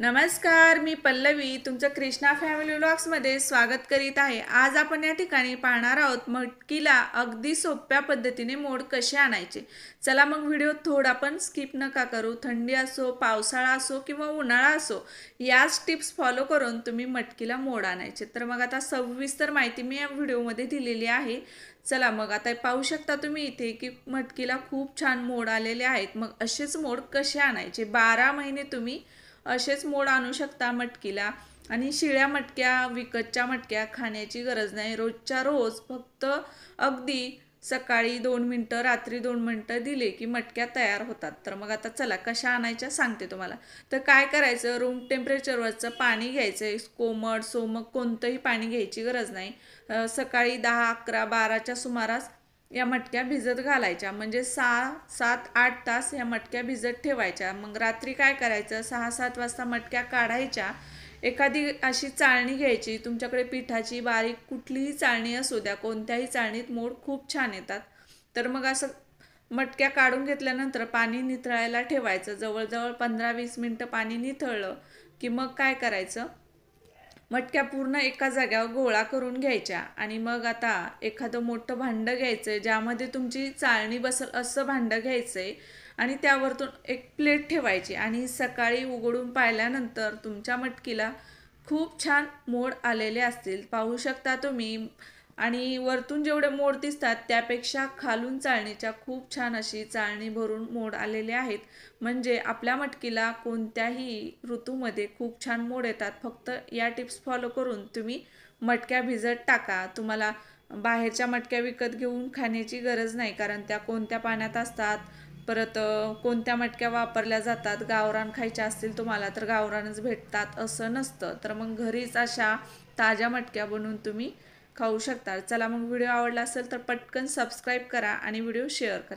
नमस्कार मी पल्लवी तुमचं कृष्णा फॅमिली व्लॉग्समध्ये स्वागत करीत आहे आज आपण या ठिकाणी पाहणार आहोत मटकीला अगदी सोप्या पद्धतीने मोड कसे आणायचे चला मग व्हिडिओ थोडा पण स्किप नका करू थंडी असो पावसाळा असो किंवा उन्हाळा असो याच टिप्स फॉलो करून तुम्ही मटकीला मोड आणायचे तर मग आता सविस्तर माहिती मी या व्हिडिओमध्ये दिलेली आहे चला मग आता पाहू शकता तुम्ही इथे की मटकीला खूप छान मोड आलेले आहेत मग असेच मोड कसे आणायचे बारा महिने तुम्ही असेच मोड आणू शकता मटकीला आणि शिळ्या मटक्या विकतच्या मटक्या खाण्याची गरज नाही रोजच्या रोज फक्त अगदी सकाळी दोन मिनटं रात्री दोन मिनटं दिले की मटक्या तयार होतात तर मग आता चला कशा आणायच्या सांगते तुम्हाला तर काय करायचं रूम टेम्परेचरवरचं पाणी घ्यायचं आहे कोमट सोमक कोणतंही पाणी घ्यायची गरज नाही सकाळी दहा अकरा बाराच्या सुमारास या मटक्या भिजत घालायच्या म्हणजे सहा सात आठ तास या मटक्या भिजत ठेवायच्या मग रात्री काय करायचं सहा सात वाजता मटक्या काढायच्या एखादी अशी चाळणी घ्यायची तुमच्याकडे पिठाची बारीक कुठलीही चाळणी असू द्या कोणत्याही चाळणीत मोड खूप छान येतात तर मग असं मटक्या काढून घेतल्यानंतर पाणी निथळायला ठेवायचं जवळजवळ पंधरा वीस मिनटं पाणी निथळलं की मग काय करायचं मटक्या पूर्ण एका जाग्यावर गोळा करून घ्यायच्या आणि मग आता एखादं मोठं भांडं घ्यायचं आहे ज्यामध्ये तुमची चाळणी बसल असं भांडं घ्यायचं आहे आणि त्यावरतून एक प्लेट ठेवायची आणि सकाळी उघडून पाहिल्यानंतर तुमच्या मटकीला खूप छान मोड आलेले असतील पाहू शकता तुम्ही आणि वरतून जेवढे मोड दिसतात त्यापेक्षा खालून चाळणीच्या खूप छान अशी चाळणी भरून मोड आलेले आहेत म्हणजे आपल्या मटकीला कोणत्याही ऋतूमध्ये खूप छान मोड येतात फक्त या टिप्स फॉलो करून तुम्ही मटक्या भिजत टाका तुम्हाला बाहेरच्या मटक्या विकत घेऊन खाण्याची गरज नाही कारण त्या कोणत्या पाण्यात असतात परत कोणत्या मटक्या वापरल्या जातात गावरान खायच्या असतील तुम्हाला तर गावरानच भेटतात असं नसतं तर मग घरीच अशा ताज्या मटक्या बनवून तुम्ही खाऊ शकता चला मग व्हिडिओ आवडला असेल तर पटकन सबस्क्राईब करा आणि व्हिडिओ शेअर करा